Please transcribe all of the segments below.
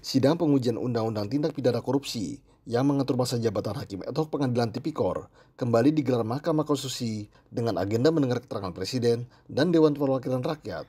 sidang pengujian Undang-Undang Tindak Pidana Korupsi yang mengatur masa jabatan hakim atau pengadilan tipikor kembali digelar Mahkamah Konstitusi dengan agenda mendengar keterangan Presiden dan Dewan Perwakilan Rakyat.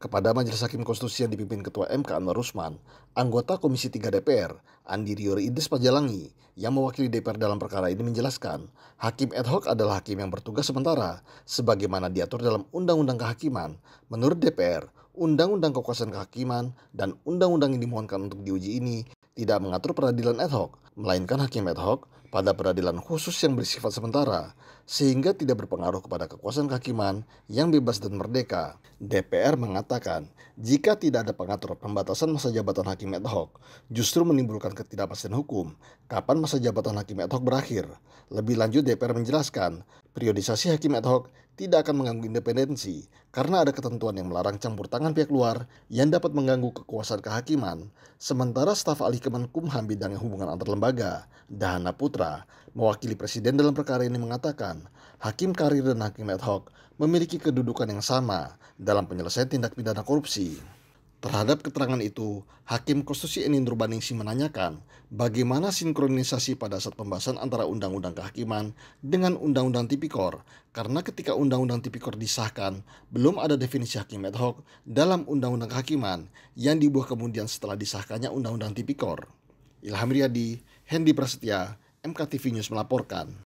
Kepada Majelis Hakim Konstitusi yang dipimpin Ketua MK Anwar Rusman, anggota Komisi 3 DPR, Andi Riori Idris Pajalangi, yang mewakili DPR dalam perkara ini menjelaskan, hakim ad hoc adalah hakim yang bertugas sementara, sebagaimana diatur dalam Undang-Undang Kehakiman. Menurut DPR, Undang-Undang Kekuasaan Kehakiman dan undang-undang yang dimohonkan untuk diuji ini tidak mengatur peradilan ad hoc, melainkan hakim ad hoc pada peradilan khusus yang bersifat sementara, sehingga tidak berpengaruh kepada kekuasaan kehakiman yang bebas dan merdeka. DPR mengatakan, jika tidak ada pengatur pembatasan masa jabatan hakim ad hoc, justru menimbulkan ketidakpastian hukum kapan masa jabatan hakim ad hoc berakhir. Lebih lanjut DPR menjelaskan, periodisasi hakim ad hoc tidak akan mengganggu independensi karena ada ketentuan yang melarang campur tangan pihak luar yang dapat mengganggu kekuasaan kehakiman. Sementara staf ahli Kemenkumham bidang hubungan antar lembaga, Dahana Putra, mewakili presiden dalam perkara ini mengatakan hakim karir dan hakim ad hoc memiliki kedudukan yang sama dalam penyelesaian tindak pidana korupsi. Terhadap keterangan itu, Hakim Konstitusi Enin Rubaningsi menanyakan bagaimana sinkronisasi pada saat pembahasan antara Undang-Undang Kehakiman dengan Undang-Undang Tipikor, karena ketika Undang-Undang Tipikor disahkan, belum ada definisi hakim ad hoc dalam Undang-Undang Kehakiman yang dibuat kemudian setelah disahkannya Undang-Undang Tipikor. Ilham Riyadi, Hendi Prasetya, MKTV News melaporkan.